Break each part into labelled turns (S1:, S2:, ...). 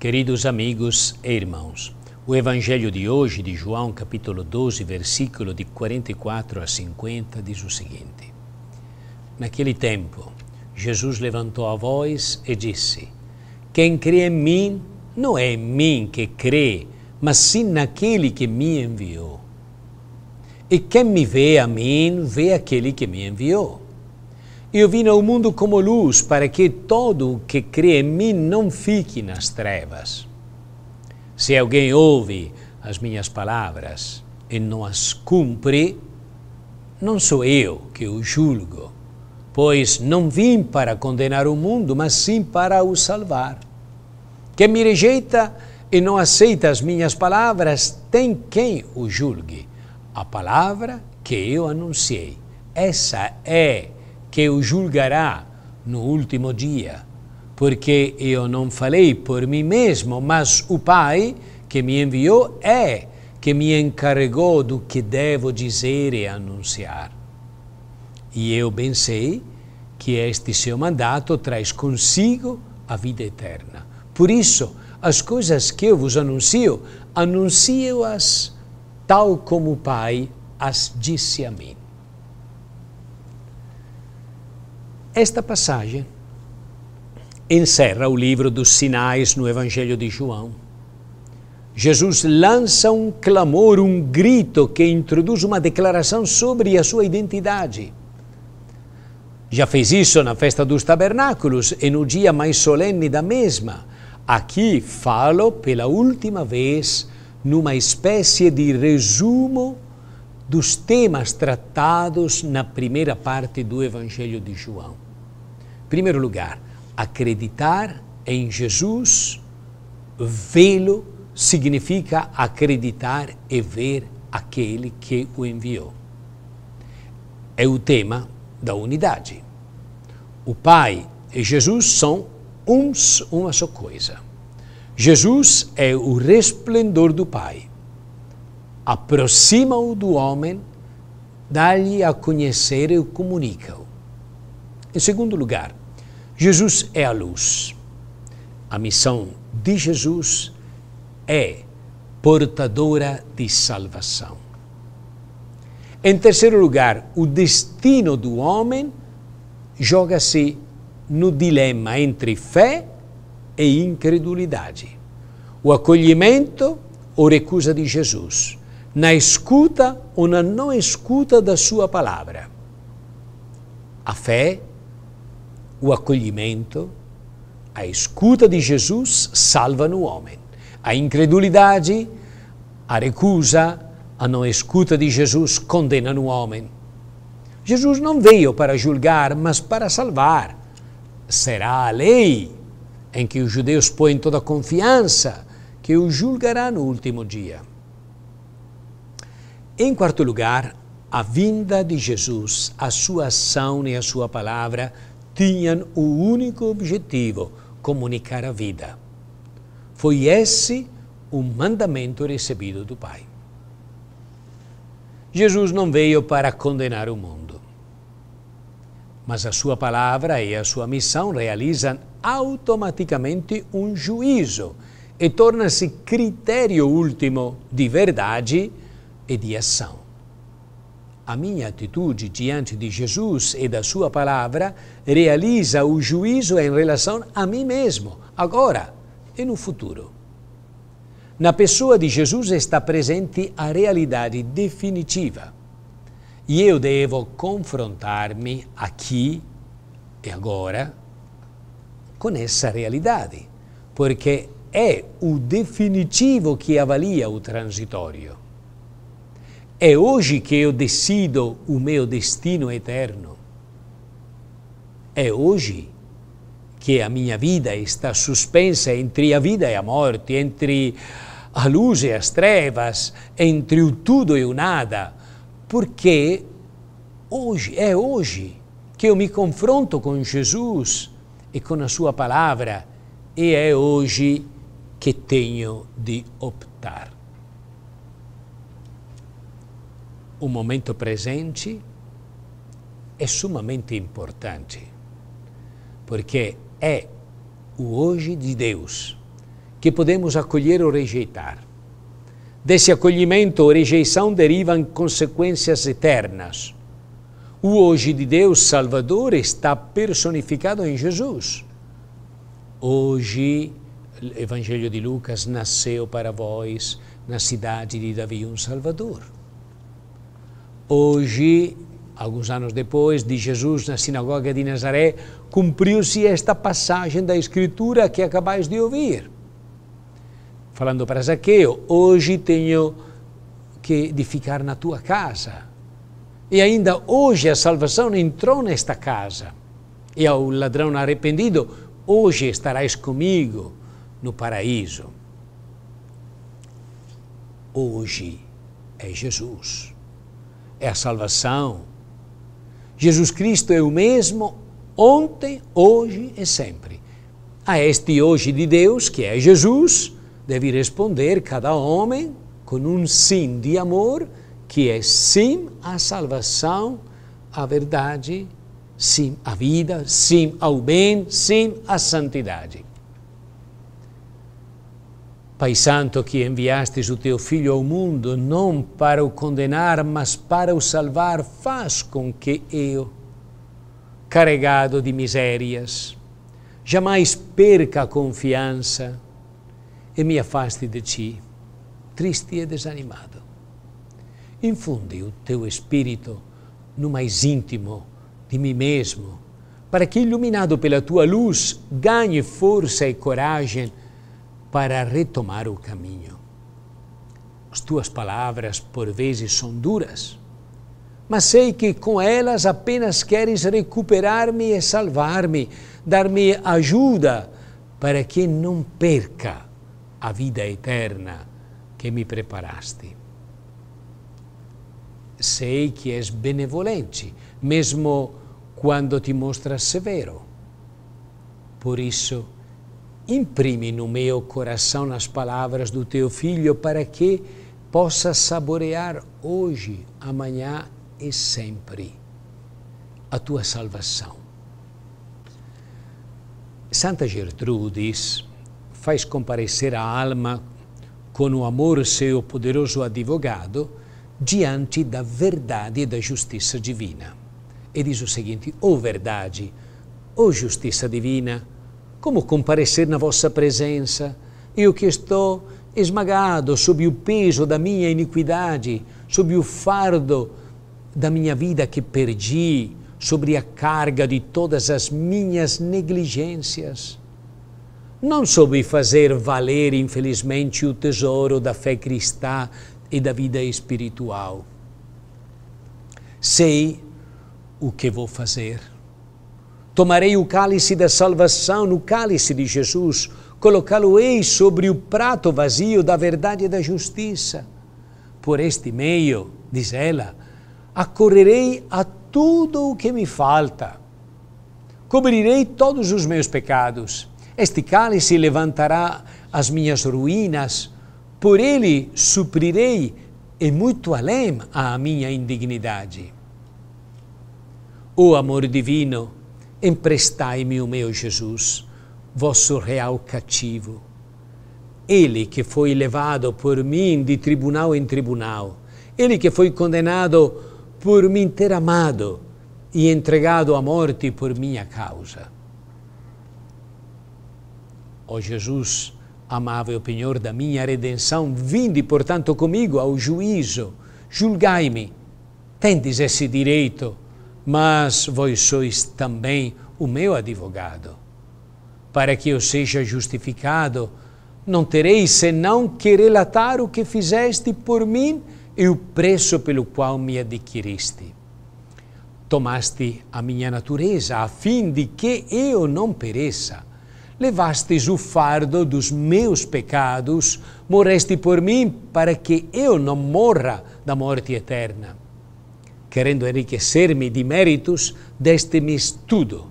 S1: Queridos amigos e irmãos, o Evangelho de hoje, de João, capítulo 12, versículo de 44 a 50, diz o seguinte: Naquele tempo, Jesus levantou a voz e disse: Quem crê em mim, não é em mim que crê, mas sim naquele que me enviou. E quem me vê a mim, vê aquele que me enviou. Eu vim ao mundo como luz, para que todo o que crê em mim não fique nas trevas. Se alguém ouve as minhas palavras e não as cumpre, não sou eu que o julgo, pois não vim para condenar o mundo, mas sim para o salvar. Quem me rejeita e não aceita as minhas palavras, tem quem o julgue. A palavra que eu anunciei, essa é que o julgará no último dia, porque eu não falei por mim mesmo, mas o Pai que me enviou é que me encarregou do que devo dizer e anunciar. E eu bem sei que este seu mandato traz consigo a vida eterna. Por isso, as coisas que eu vos anuncio, anuncio-as tal como o Pai as disse a mim. Esta passagem encerra o livro dos sinais no Evangelho de João. Jesus lança um clamor, um grito que introduz uma declaração sobre a sua identidade. Já fez isso na festa dos tabernáculos e no dia mais solene da mesma. Aqui falo pela última vez numa espécie de resumo dos temas tratados na primeira parte do Evangelho de João. Em primeiro lugar, acreditar em Jesus, vê-lo, significa acreditar e ver aquele que o enviou. É o tema da unidade. O Pai e Jesus são uns uma só coisa. Jesus é o resplendor do Pai aproxima-o do homem, dá-lhe a conhecer e comunica-o. Em segundo lugar, Jesus é a luz. A missão de Jesus é portadora de salvação. Em terceiro lugar, o destino do homem joga-se no dilema entre fé e incredulidade. O acolhimento ou recusa de Jesus na escuta ou na não escuta da sua palavra. A fé, o acolhimento, a escuta de Jesus salva no homem. A incredulidade, a recusa, a não escuta de Jesus condena no homem. Jesus não veio para julgar, mas para salvar. Será a lei em que os judeus põem toda a confiança que o julgará no último dia. Em quarto lugar, a vinda de Jesus, a sua ação e a sua palavra tinham o único objetivo: comunicar a vida. Foi esse o mandamento recebido do Pai. Jesus não veio para condenar o mundo, mas a sua palavra e a sua missão realizam automaticamente um juízo e torna-se critério último de verdade e de ação. A minha atitude diante de Jesus e da Sua palavra realiza o juízo em relação a mim mesmo, agora e no futuro. Na pessoa de Jesus está presente a realidade definitiva e eu devo confrontar-me aqui e agora com essa realidade, porque é o definitivo que avalia o transitório. É hoje que eu decido o meu destino eterno. É hoje que a minha vida está suspensa entre a vida e a morte, entre a luz e as trevas, entre o tudo e o nada, porque hoje, é hoje que eu me confronto com Jesus e com a Sua palavra, e é hoje que tenho de optar. o momento presente é sumamente importante, porque é o hoje de Deus que podemos acolher ou rejeitar. Desse acolhimento ou rejeição derivam consequências eternas. O hoje de Deus Salvador está personificado em Jesus. Hoje, o Evangelho de Lucas nasceu para vós na cidade de Davi um Salvador. Hoje, alguns anos depois de Jesus na sinagoga de Nazaré, cumpriu-se esta passagem da Escritura que acabais de ouvir. Falando para Zaqueu, hoje tenho que edificar na tua casa. E ainda hoje a salvação entrou nesta casa. E ao ladrão arrependido, hoje estarás comigo no paraíso. Hoje é Jesus é a salvação. Jesus Cristo é o mesmo ontem, hoje e sempre. A este hoje de Deus, que é Jesus, deve responder cada homem com um sim de amor, que é sim à salvação, à verdade, sim à vida, sim ao bem, sim à santidade. Pai Santo, que enviastes o teu Filho ao mundo não para o condenar, mas para o salvar, faz com que eu, carregado de misérias, jamais perca a confiança e me afaste de ti, triste e desanimado. Infunde o teu espírito no mais íntimo de mim mesmo, para que, iluminado pela tua luz, ganhe força e coragem para retomar o caminho. As tuas palavras, por vezes, são duras, mas sei que com elas apenas queres recuperar-me e salvar-me, dar-me ajuda para que não perca a vida eterna que me preparaste. Sei que és benevolente, mesmo quando ti mostras severo. Por isso, imprime no meu coração as palavras do teu filho para que possa saborear hoje, amanhã e sempre a tua salvação. Santa Gertrudes faz comparecer a alma com o amor seu poderoso advogado diante da verdade e da justiça divina. E diz o seguinte: Ó oh verdade, ó oh justiça divina, como comparecer na vossa presença, eu que estou esmagado sob o peso da minha iniquidade, sob o fardo da minha vida que perdi, sobre a carga de todas as minhas negligências. Não soube fazer valer, infelizmente, o tesouro da fé cristã e da vida espiritual. Sei o que vou fazer. Tomarei o cálice da salvação no cálice de Jesus, colocá-lo-ei sobre o prato vazio da verdade e da justiça. Por este meio, diz ela, acorrerei a tudo o que me falta. Cobrirei todos os meus pecados. Este cálice levantará as minhas ruínas. Por ele suprirei e muito além a minha indignidade. O amor divino Emprestai-me o meu Jesus, vosso real cativo. Ele que foi levado por mim de tribunal em tribunal, ele que foi condenado por mim ter amado e entregado à morte por minha causa. Ó oh Jesus, amável Senhor da minha redenção, vinde, portanto, comigo ao juízo, julgai-me, tendes esse direito mas vós sois também o meu advogado. Para que eu seja justificado, não terei senão que relatar o que fizeste por mim e o preço pelo qual me adquiriste. Tomaste a minha natureza, a fim de que eu não pereça. Levastes o fardo dos meus pecados, morreste por mim, para que eu não morra da morte eterna querendo enriquecer-me de méritos deste-me estudo.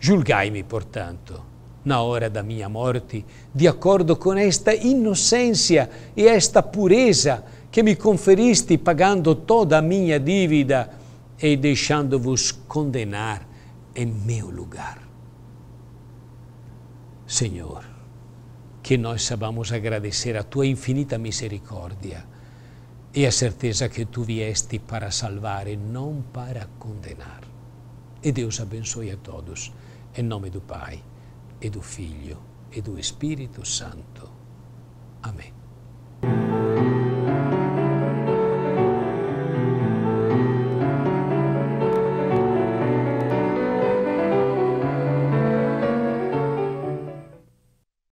S1: Julgai-me, portanto, na hora da minha morte, de acordo com esta inocência e esta pureza que me conferiste pagando toda a minha dívida e deixando-vos condenar em meu lugar. Senhor, que nós saibamos agradecer a tua infinita misericórdia e a certeza que tu vieste para salvar e não para condenar. E Deus abençoe a todos, em nome do Pai, e do Filho, e do Espírito Santo. Amém.